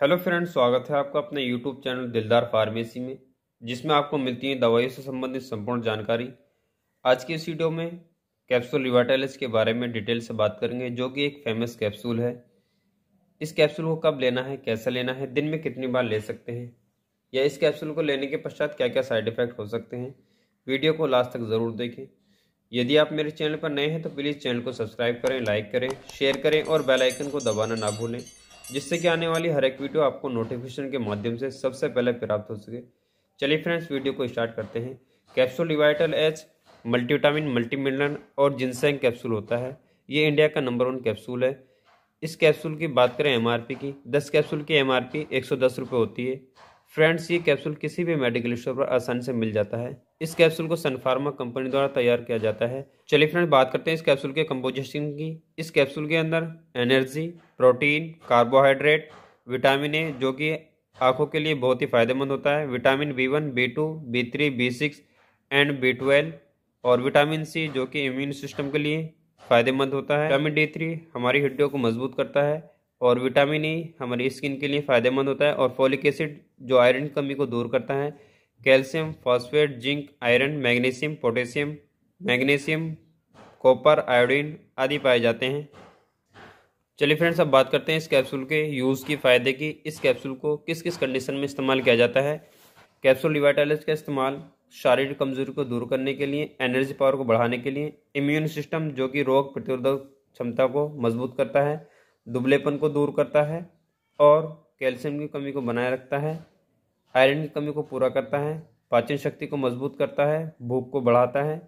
hello friends स्वागत है आपका अपने यूट्यूब चैनल दिलदार फार्मेसी में जिसमें आपको मिलती है दवाइयों से संबंधित संपूर्ण जानकारी आज के इस वीडियो में कैप्सूल रिवाटाइलिस के बारे में डिटेल से बात करेंगे जो कि एक फेमस कैप्सूल है इस कैप्सूल को कब लेना है कैसे लेना है दिन में कितनी बार ले सकते हैं या इस कैप्सूल को लेने के पश्चात क्या क्या साइड इफेक्ट हो सकते हैं वीडियो को लास्ट तक ज़रूर देखें यदि आप मेरे चैनल पर नए हैं तो प्लीज़ चैनल को सब्सक्राइब करें लाइक करें शेयर करें और बेलाइकन को दबाना ना भूलें जिससे कि आने वाली हर एक वीडियो आपको नोटिफिकेशन के माध्यम से सबसे पहले प्राप्त हो सके चलिए फ्रेंड्स वीडियो को स्टार्ट करते हैं capsule Revital H multivitamin multimineral और जिनसेंग कैप्सूल होता है ये इंडिया का नंबर वन कैप्सूल है इस कैप्सूल की बात करें एमआरपी की दस कैप्सूल की एमआरपी एक सौ दस रुपये होती है फ्रेंड्स ये कैप्सूल किसी भी मेडिकल स्टोर पर आसानी से मिल जाता है इस कैप्सूल को सनफार्मा कंपनी द्वारा तैयार किया जाता है चलिए फ्रेंड बात करते हैं इस कैप्सूल के कंपोजिशन की इस कैप्सूल के अंदर energy protein carbohydrate vitamin A जो कि आँखों के लिए बहुत ही फायदेमंद होता है vitamin B one B two B three B six and B twelve और विटामिन सी जो कि इम्यून सिस्टम के लिए फायदेमंद होता है विटामिन डी थ्री हमारी हड्डियों को मजबूत करता है और विटामिन ई e हमारी स्किन के लिए फ़ायदेमंद होता है और फॉलिक एसिड जो आयरन कमी को दूर करता है calcium phosphate zinc iron magnesium potassium magnesium copper iodine आदि पाए जाते हैं चलिए फ्रेंड्स अब बात करते हैं इस कैप्सूल के यूज़ की फ़ायदे की इस कैप्सूल को किस किस कंडीशन में इस्तेमाल किया जाता है कैप्सूल रिवाइटाइलिस का इस्तेमाल शारीरिक कमजोरी को दूर करने के लिए एनर्जी पावर को बढ़ाने के लिए इम्यून सिस्टम जो कि रोग प्रतिरोधक क्षमता को मजबूत करता है दुबलेपन को दूर करता है और कैल्शियम की कमी को बनाए रखता है आयरन की कमी को पूरा करता है पाचन शक्ति को मजबूत करता है भूख को बढ़ाता है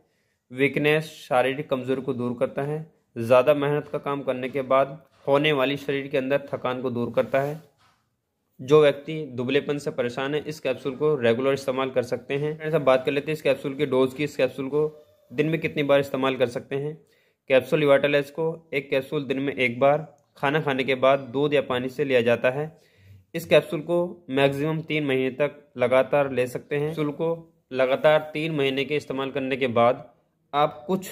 वीकनेस शारीरिक कमजोरी को दूर करता है ज़्यादा मेहनत का काम करने के बाद होने वाली शरीर के अंदर थकान को दूर करता है जो व्यक्ति दुबलेपन से परेशान है इस कैप्सूल को रेगुलर इस्तेमाल कर सकते हैं ऐसा बात कर लेते हैं इस कैप्सूल की डोज की इस कैप्सूल को दिन में कितनी बार इस्तेमाल कर सकते हैं कैप्सूल इवाटलाइज को एक कैप्सूल दिन में एक बार खाना खाने के बाद दूध या पानी से लिया जाता है इस कैप्सूल को मैक्सिमम तीन महीने तक लगातार ले सकते हैं कैप्सूल को लगातार तीन महीने के इस्तेमाल करने के बाद आप कुछ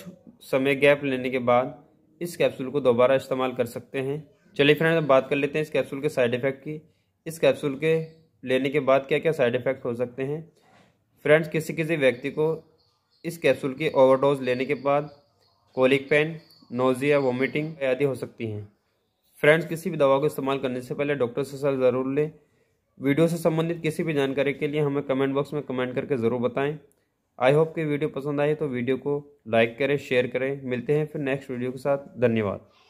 समय गैप लेने के बाद इस कैप्सूल को दोबारा इस्तेमाल कर सकते हैं चलिए फ्रेंड अब बात कर लेते हैं इस कैप्सूल के साइड इफ़ेक्ट की इस कैप्सूल के लेने के बाद क्या क्या साइड इफ़ेक्ट हो सकते हैं फ्रेंड्स किसी किसी व्यक्ति को इस कैप्सूल की ओवरडोज लेने के बाद कोलिक पेन नोजिया वोमिटिंग आदि हो सकती हैं फ्रेंड्स किसी भी दवा को इस्तेमाल करने से पहले डॉक्टर से सलाह ज़रूर लें वीडियो से संबंधित किसी भी जानकारी के लिए हमें कमेंट बॉक्स में कमेंट करके ज़रूर बताएं आई होप कि वीडियो पसंद आए तो वीडियो को लाइक करें शेयर करें मिलते हैं फिर नेक्स्ट वीडियो के साथ धन्यवाद